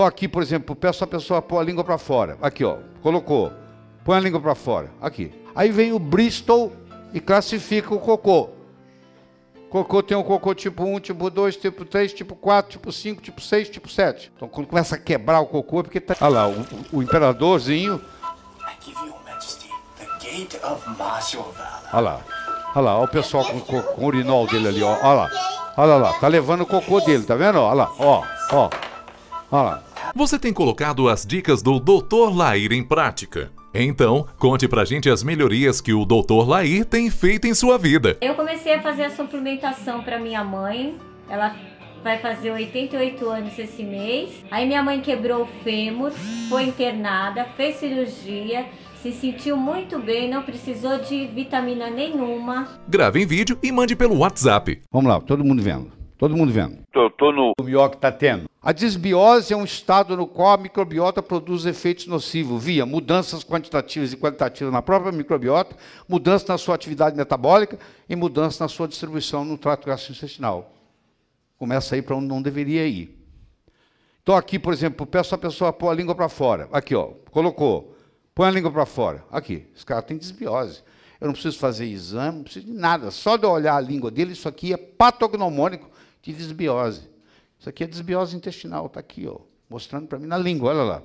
Então aqui, por exemplo, peço a pessoa pôr a língua para fora. Aqui, ó, colocou. Põe a língua para fora. Aqui. Aí vem o Bristol e classifica o cocô. Cocô tem um cocô tipo 1, tipo 2, tipo 3, tipo 4, tipo 5, tipo 6, tipo 7. Então quando começa a quebrar o cocô é porque tá. Olha lá, o, o imperadorzinho. Olha lá. Olha lá, olha o pessoal com, com, com o urinol dele ali, ó. Olha lá. Olha lá, tá levando o cocô dele, tá vendo? Olha lá, ó, ó. Olha lá. Você tem colocado as dicas do Dr. Lair em prática? Então, conte pra gente as melhorias que o Dr. Lair tem feito em sua vida. Eu comecei a fazer a suplementação para minha mãe. Ela vai fazer 88 anos esse mês. Aí minha mãe quebrou o fêmur, foi internada, fez cirurgia, se sentiu muito bem, não precisou de vitamina nenhuma. Grave em vídeo e mande pelo WhatsApp. Vamos lá, todo mundo vendo. Todo mundo vendo. Tô, tô no... O pior que está tendo. A desbiose é um estado no qual a microbiota produz efeitos nocivos via mudanças quantitativas e qualitativas na própria microbiota, mudança na sua atividade metabólica e mudança na sua distribuição no trato gastrointestinal. Começa aí para onde não deveria ir. Então aqui, por exemplo, peço a pessoa pôr a língua para fora. Aqui, ó, colocou. Põe a língua para fora. Aqui, esse cara tem desbiose. Eu não preciso fazer exame, não preciso de nada. Só de olhar a língua dele, isso aqui é patognomônico de desbiose. Isso aqui é desbiose intestinal, está aqui, ó, mostrando para mim na língua, olha lá.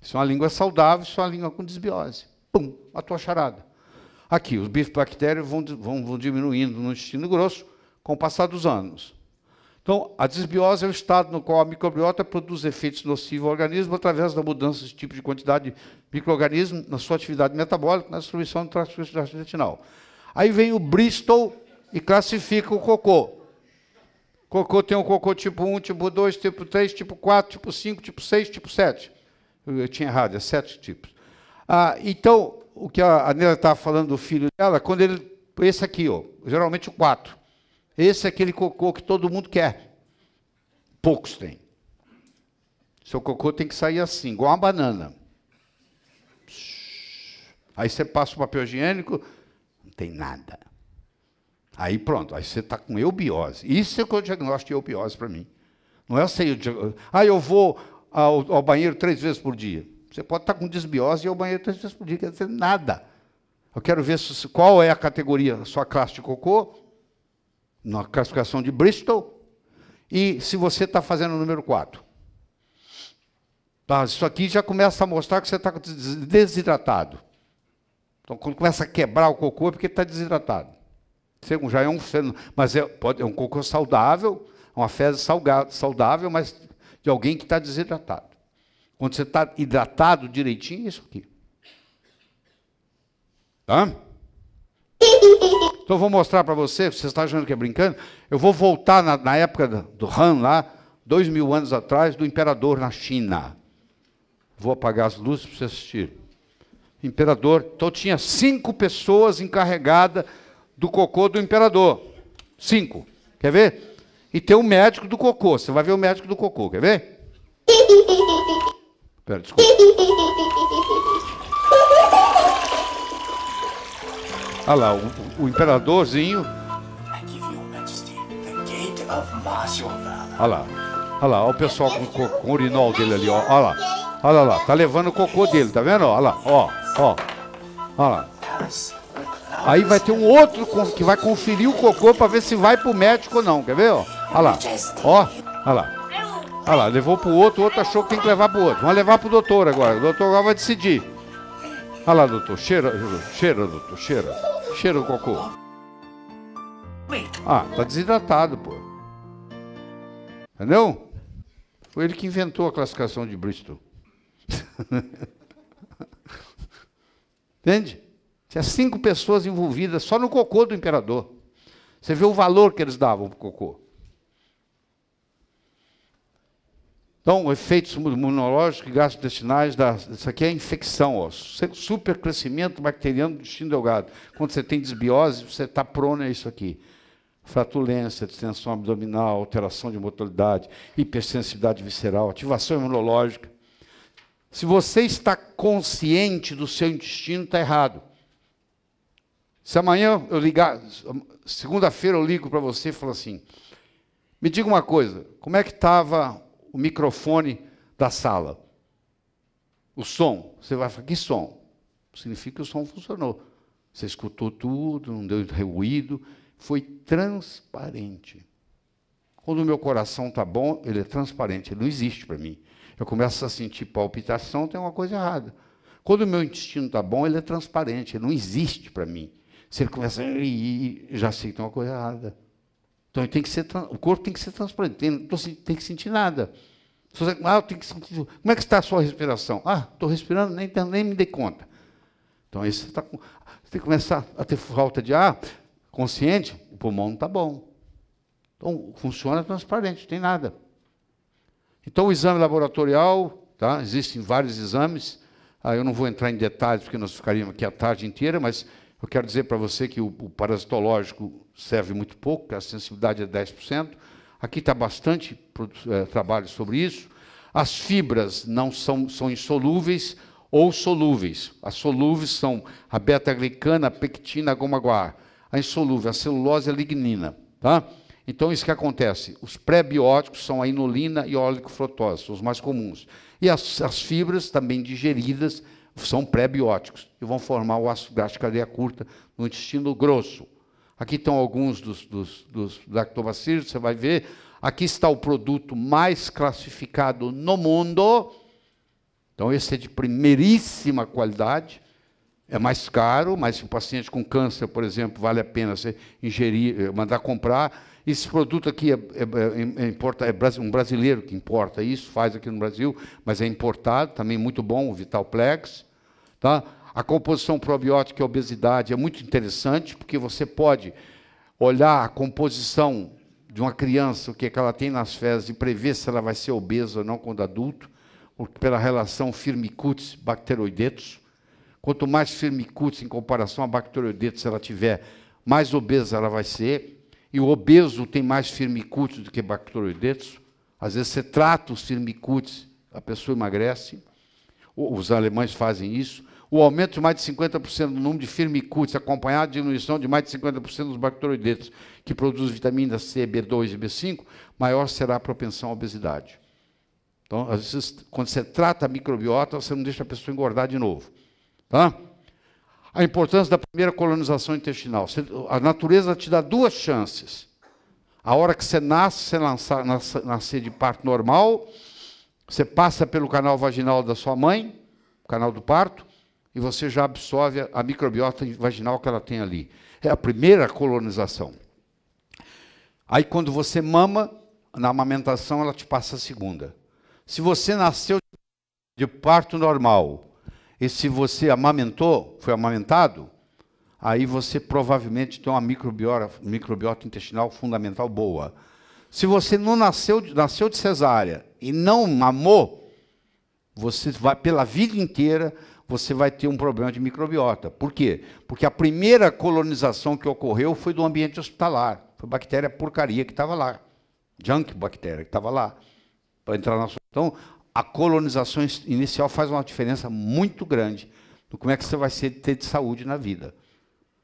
Isso é uma língua saudável, isso é uma língua com desbiose. Pum, a tua charada. Aqui, os bifidobactérios vão, vão, vão diminuindo no intestino grosso com o passar dos anos. Então, a desbiose é o estado no qual a microbiota produz efeitos nocivos ao organismo através da mudança de tipo de quantidade de microorganismo na sua atividade metabólica, na distribuição do tráfego intestinal. Aí vem o Bristol e classifica o cocô. Cocô tem um cocô tipo 1, tipo 2, tipo 3, tipo 4, tipo 5, tipo 6, tipo 7. Eu tinha errado, é 7 tipos. Ah, então, o que a Nela estava tá falando do filho dela, quando ele. Esse aqui, ó, geralmente o 4. Esse é aquele cocô que todo mundo quer. Poucos têm. Seu cocô tem que sair assim, igual uma banana. Aí você passa o papel higiênico, não tem nada. Aí pronto, aí você está com eubiose. Isso é, é o diagnóstico de eubiose para mim. Não é eu ah, eu vou ao, ao, banheiro três vezes por dia. Você pode estar tá com desbiose e ir ao banheiro três vezes por dia, quer dizer, nada. Eu quero ver se, qual é a categoria, sua classe de cocô, na classificação de Bristol, e se você está fazendo o número 4. Tá, isso aqui já começa a mostrar que você está desidratado. Então, quando começa a quebrar o cocô, é porque está desidratado já é um mas é, pode, é um cocô saudável, uma fezes salgado, saudável, mas de alguém que está desidratado. Quando você está hidratado direitinho, é isso aqui. Tá? Então vou mostrar para você, você está achando que é brincando? Eu vou voltar na, na época do Han lá, dois mil anos atrás, do imperador na China. Vou apagar as luzes para você assistir. Imperador, então tinha cinco pessoas encarregadas do cocô do imperador. Cinco. Quer ver? E tem o médico do cocô. Você vai ver o médico do cocô. Quer ver? Pera, desculpa. Olha lá, o, o imperadorzinho. Olha lá. Olha lá, olha o pessoal com, com, com o urinol dele ali, ó. Olha lá. Olha lá, tá levando o cocô dele, tá vendo? Olha lá, ó, ó. Olha lá. Aí vai ter um outro que vai conferir o cocô para ver se vai pro médico ou não. Quer ver? Ó? Olha lá. Ó, olha lá. Olha lá, levou pro outro, o outro achou que tem que levar pro outro. Vamos levar pro doutor agora. O doutor agora vai decidir. Olha lá, doutor. Cheira, cheira, doutor. Cheira. Cheira o cocô. Ah, tá desidratado, pô. Entendeu? Foi ele que inventou a classificação de Bristol. Entende? Tinha cinco pessoas envolvidas só no cocô do imperador. Você vê o valor que eles davam para o cocô. Então, efeitos imunológicos e gastrointestinais, da, isso aqui é infecção, ó, supercrescimento bacteriano do intestino delgado. Quando você tem desbiose, você está prono a isso aqui. Fratulência, distensão abdominal, alteração de motilidade, hipersensibilidade visceral, ativação imunológica. Se você está consciente do seu intestino, está errado. Se amanhã eu ligar, segunda-feira eu ligo para você e falo assim: me diga uma coisa, como é que estava o microfone da sala? O som. Você vai falar: que som? Significa que o som funcionou. Você escutou tudo, não deu ruído, foi transparente. Quando o meu coração está bom, ele é transparente, ele não existe para mim. Eu começo a sentir palpitação, tem uma coisa errada. Quando o meu intestino está bom, ele é transparente, ele não existe para mim se ele começa e já sei que uma coisa errada. Então tem que ser, o corpo tem que ser transparente, tem, não assim, tem que sentir nada. Se você, ah, tem que sentir, como é que está a sua respiração? Ah, estou respirando, nem, nem me dei conta. Então aí você, tá, você tem que começar a ter falta de ar, consciente, o pulmão não está bom. Então funciona transparente, não tem nada. Então o exame laboratorial, tá? existem vários exames, ah, eu não vou entrar em detalhes porque nós ficaríamos aqui a tarde inteira, mas eu quero dizer para você que o, o, parasitológico serve muito pouco, a sensibilidade é 10%. Aqui está bastante é, trabalho sobre isso. As fibras não são, são insolúveis ou solúveis. As solúveis são a beta-glicana, a pectina, a goma guar. A insolúvel, a celulose e a lignina. Tá? Então, isso que acontece. Os pré-bióticos são a inulina e o a olicofrutose, os mais comuns. E as, as fibras, também digeridas, são pré-bióticos e vão formar o ácido graxo de cadeia curta no intestino grosso. Aqui estão alguns dos, dos, dos lactobacilos, você vai ver. Aqui está o produto mais classificado no mundo. Então, esse é de primeiríssima qualidade. É mais caro, mas se um paciente com câncer, por exemplo, vale a pena você ingerir, eh, mandar comprar. Esse produto aqui é, é, é, é, é um brasileiro que importa isso, faz aqui no Brasil, mas é importado, também muito bom, o Vitalplex. Tá? A composição probiótica e obesidade é muito interessante, porque você pode olhar a composição de uma criança, o que, é que ela tem nas fezes, e prever se ela vai ser obesa ou não quando adulto, pela relação firmicutes-bacteroidetos. Quanto mais firmicutes em comparação a bacteroidetos ela tiver, mais obesa ela vai ser. E o obeso tem mais firmicutes do que bacteroidetos. Às vezes você trata os firmicutes, a pessoa emagrece os alemães fazem isso, o aumento de mais de 50% do número de firmicutes, acompanhado de diminuição de mais de 50% dos bacteroidetos que produzem vitaminas C, B2 e B5, maior será a propensão à obesidade. Então, às vezes, quando você trata a microbiota, você não deixa a pessoa engordar de novo. Tá? A importância da primeira colonização intestinal. A natureza te dá duas chances. A hora que você nasce, você nascer de parto normal, você passa pelo canal vaginal da sua mãe, o canal do parto, e você já absorve a microbiota vaginal que ela tem ali. É a primeira colonização. Aí quando você mama, na amamentação ela te passa a segunda. Se você nasceu de parto normal, e se você amamentou, foi amamentado, aí você provavelmente tem uma microbiota, microbiota intestinal fundamental boa. Se você não nasceu, nasceu de cesárea e não mamou, você vai pela vida inteira você vai ter um problema de microbiota. Por quê? Porque a primeira colonização que ocorreu foi do ambiente hospitalar. Foi bactéria porcaria que estava lá. Junk bactéria que estava lá. Para entrar na sua. Então, a colonização inicial faz uma diferença muito grande no como é que você vai ser, ter de saúde na vida.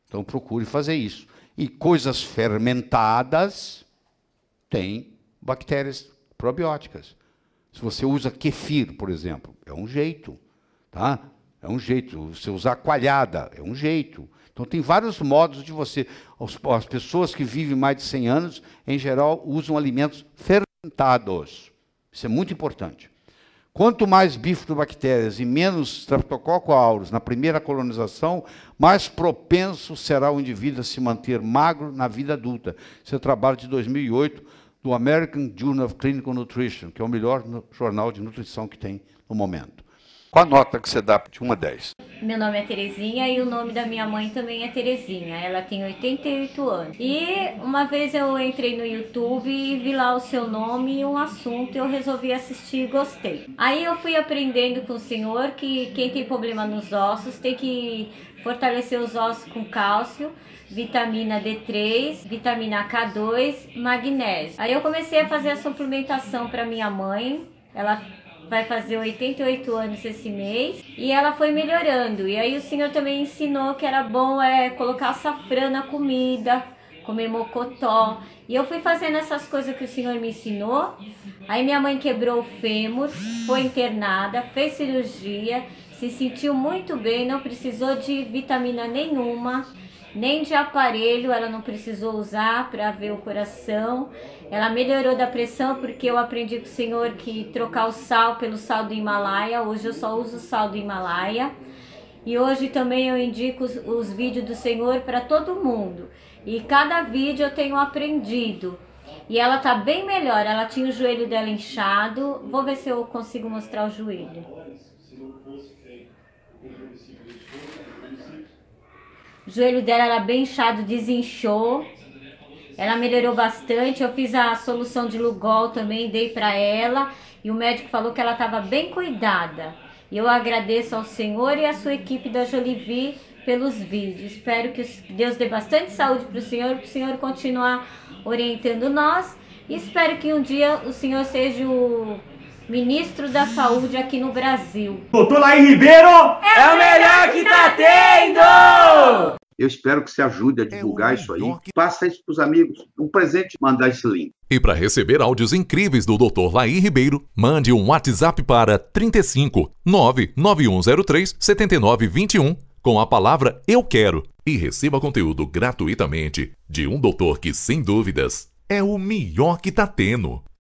Então, procure fazer isso. E coisas fermentadas têm bactérias probióticas. Se você usa kefir, por exemplo, é um jeito, tá? É um jeito. Se usar coalhada, é um jeito. Então tem vários modos de você. As pessoas que vivem mais de 100 anos, em geral, usam alimentos fermentados. Isso é muito importante. Quanto mais bifidobactérias e menos streptococcus aureus na primeira colonização, mais propenso será o indivíduo a se manter magro na vida adulta. Esse é o trabalho de 2008 do American Journal of Clinical Nutrition, que é o melhor jornal de nutrição que tem no momento. Qual a nota que você dá de 1 a 10? Meu nome é Terezinha e o nome da minha mãe também é Terezinha. Ela tem 88 anos. E uma vez eu entrei no YouTube e vi lá o seu nome e um assunto, eu resolvi assistir e gostei. Aí eu fui aprendendo com o senhor que quem tem problema nos ossos tem que fortalecer os ossos com cálcio, vitamina D3, vitamina K2, magnésio. Aí eu comecei a fazer a suplementação para minha mãe. Ela vai fazer 88 anos esse mês e ela foi melhorando. E aí o senhor também ensinou que era bom é colocar açafrão na comida comer mocotó. E eu fui fazendo essas coisas que o Senhor me ensinou. Aí minha mãe quebrou o fêmur, foi internada, fez cirurgia, se sentiu muito bem, não precisou de vitamina nenhuma, nem de aparelho, ela não precisou usar para ver o coração. Ela melhorou da pressão porque eu aprendi com o Senhor que trocar o sal pelo sal do Himalaia. Hoje eu só uso sal do Himalaia e hoje também eu indico os, os vídeos do Senhor para todo mundo. E cada vídeo eu tenho aprendido. E ela tá bem melhor. Ela tinha o joelho dela inchado. Vou ver se eu consigo mostrar o joelho. O joelho dela era bem inchado, desinchou. Ela melhorou bastante. Eu fiz a solução de Lugol também, dei para ela. E o médico falou que ela estava bem cuidada. E eu agradeço ao senhor e à sua equipe da Jolivie pelos vídeos. Espero que Deus dê bastante saúde para o senhor, para o senhor continuar orientando nós. E espero que um dia o senhor seja o ministro da saúde aqui no Brasil. Doutor Laí Ribeiro é, é o melhor que tá, tá tendo! Eu espero que você ajude a é divulgar é isso aí. Que... Passa isso para os amigos. Um presente mandar esse link. E para receber áudios incríveis do Dr. Laí Ribeiro, mande um WhatsApp para 35 99103 7921 com a palavra Eu Quero e receba conteúdo gratuitamente de um doutor que, sem dúvidas, é o melhor que está tendo.